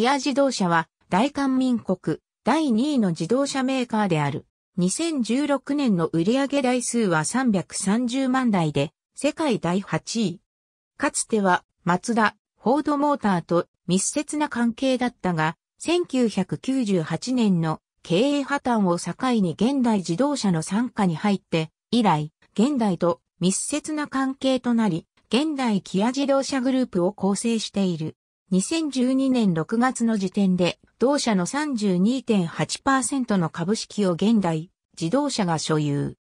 キア自動車は大韓民国第2位の自動車メーカーである。2016年の売上台数は330万台で世界第8位。かつてはマツダ、フォードモーターと密接な関係だったが、1998年の経営破綻を境に現代自動車の傘下に入って以来、現代と密接な関係となり、現代キア自動車グループを構成している。2012年6月の時点で、同社の32.8%の株式を現代自動車が所有。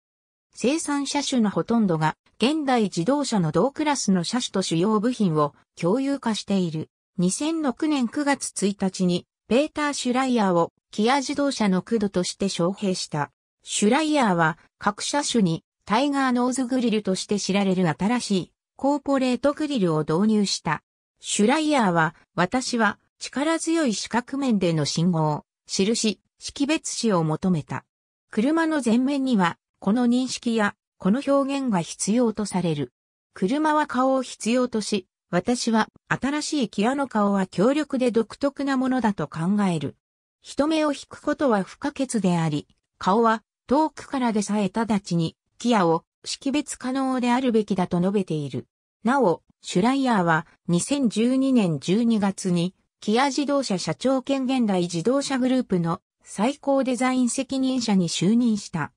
生産車種のほとんどが、現代自動車の同クラスの車種と主要部品を共有化している。2006年9月1日に、ペーター・シュライヤーを、キア自動車の駆動として招聘した。シュライヤーは、各車種に、タイガーノーズグリルとして知られる新しい、コーポレートグリルを導入した。シュライヤーは、私は力強い視覚面での信号、印、識別詞を求めた。車の前面には、この認識や、この表現が必要とされる。車は顔を必要とし、私は新しいキアの顔は強力で独特なものだと考える。人目を引くことは不可欠であり、顔は遠くからでさえ直ちにキアを識別可能であるべきだと述べている。なお、シュライヤーは2012年12月に、キア自動車社長兼現代自動車グループの最高デザイン責任者に就任した。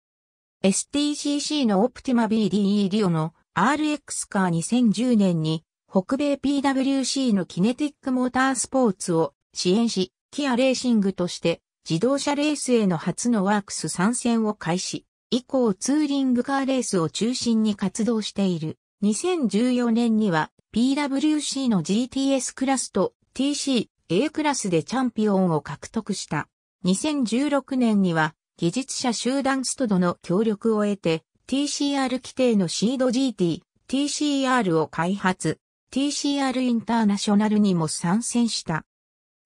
STCC のオプティマ BDE リオの RX カー2010年に北米 PWC のキネティックモータースポーツを支援し、キアレーシングとして自動車レースへの初のワークス参戦を開始、以降ツーリングカーレースを中心に活動している。2014年には PWC の GTS クラスと TCA クラスでチャンピオンを獲得した。2016年には技術者集団ストドの協力を得て TCR 規定のシード GT、TCR を開発、TCR インターナショナルにも参戦した。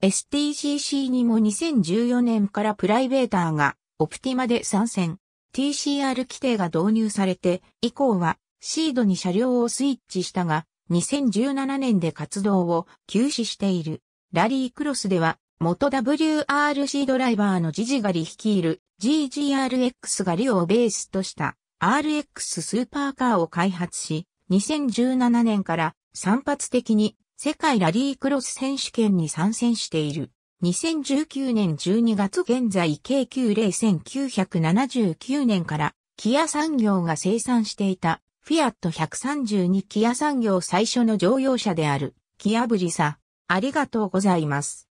STCC にも2014年からプライベーターがオプティマで参戦。TCR 規定が導入されて以降はシードに車両をスイッチしたが、2017年で活動を休止している。ラリークロスでは、元 WRC ドライバーのジジガリ率いる GGRX がリをベースとした RX スーパーカーを開発し、2017年から散発的に世界ラリークロス選手権に参戦している。2019年12月現在計9 0 1979年からキア産業が生産していたフィアット132キア産業最初の乗用車である、キアブリサ。ありがとうございます。